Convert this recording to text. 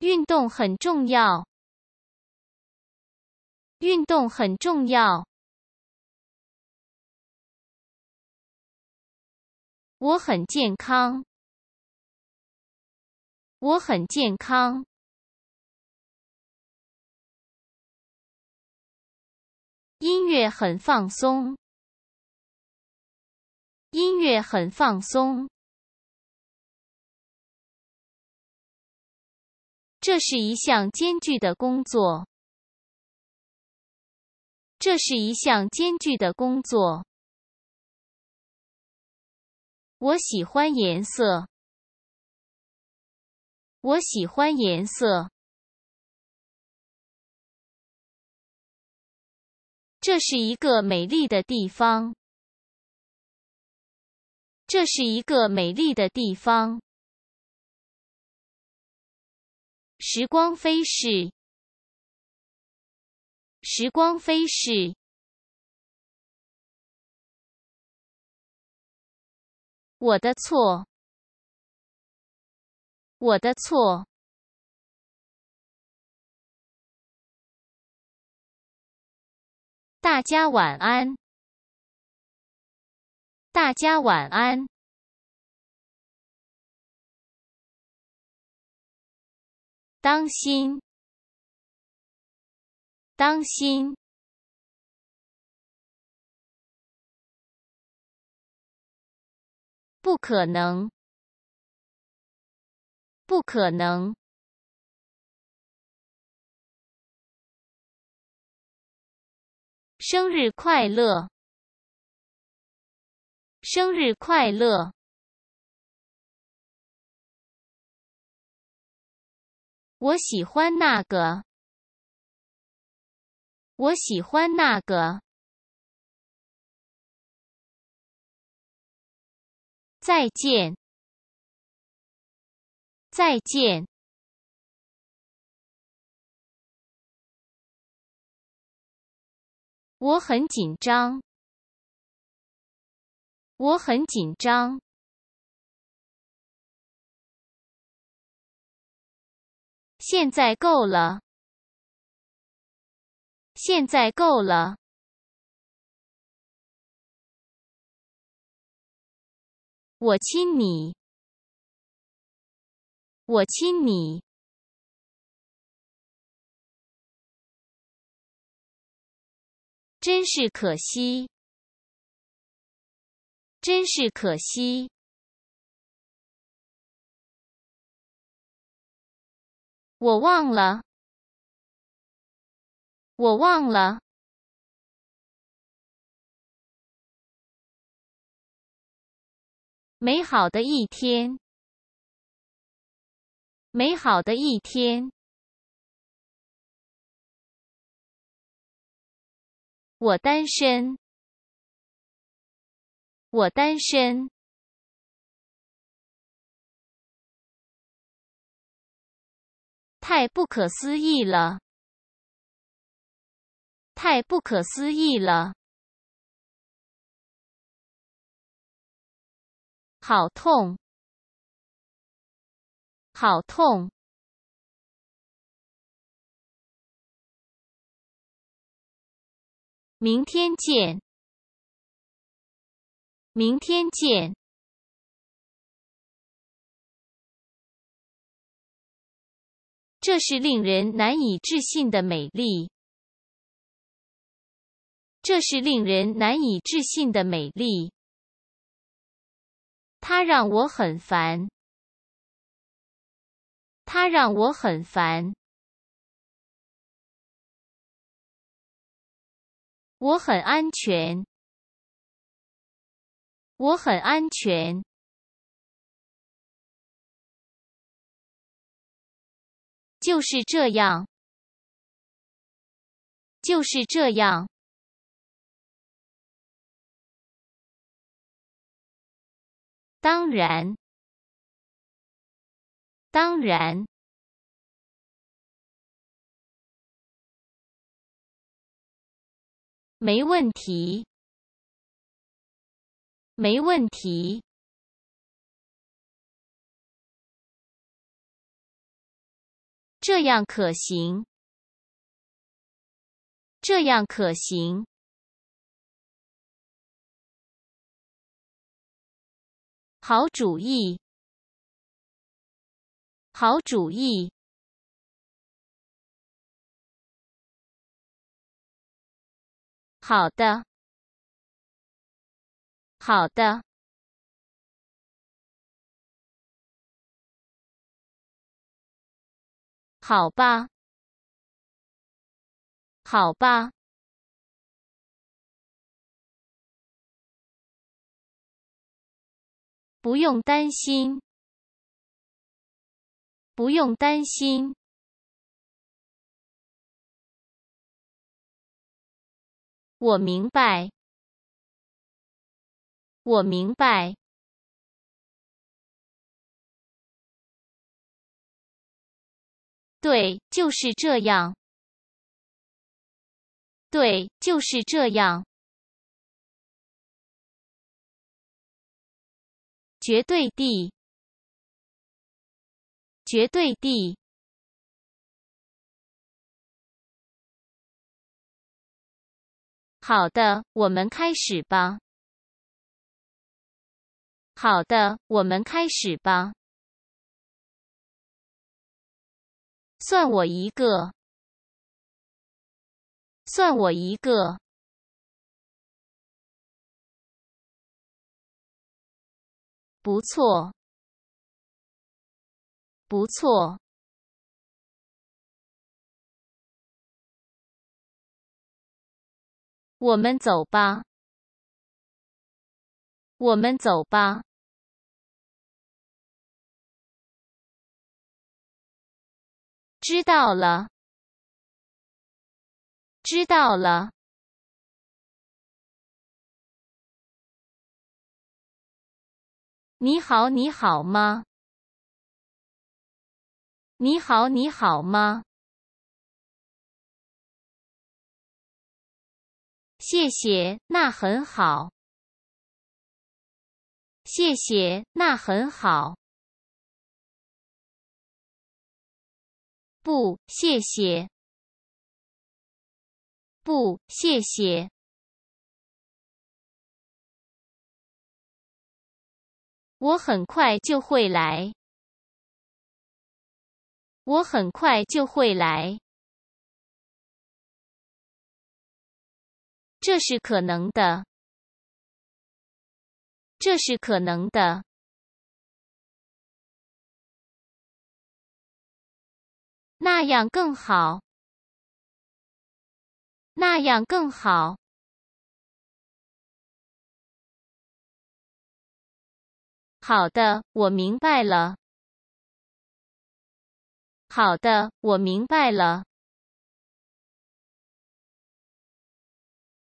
运动很重要。运动很重要。我很健康。我很健康。音乐很放松。音乐很放松。这是一项艰巨的工作。这是一项艰巨的工作。我喜欢颜色。我喜欢颜色。这是一个美丽的地方。这是一个美丽的地方。时光飞逝，时光飞逝。我的错，我的错。大家晚安，大家晚安。当心！当心！不可能！不可能！生日快乐！生日快乐！我喜欢那个。我喜欢那个。再见。再见。我很紧张。我很紧张。现在够了，现在够了。我亲你，我亲你，真是可惜，真是可惜。我忘了，我忘了。美好的一天，美好的一天。我单身，我单身。太不可思议了！太不可思议了！好痛！好痛！明天见！明天见！这是令人难以置信的美丽。这是令人难以置信的美丽。它让我很烦。它让我很烦。我很安全。我很安全。就是这样，就是这样。当然，当然，没问题，没问题。这样可行，这样可行，好主意，好主意，好的，好的。好吧，好吧，不用担心，不用担心，我明白，我明白。对，就是这样。对，就是这样。绝对地，绝对地。好的，我们开始吧。好的，我们开始吧。算我一个，算我一个，不错，不错，我们走吧，我们走吧。知道了，知道了。你好，你好吗？你好，你好吗？谢谢，那很好。谢谢，那很好。不，谢谢。不，谢谢。我很快就会来。我很快就会来。这是可能的。这是可能的。那样更好，那样更好。好的，我明白了。好的，我明白了。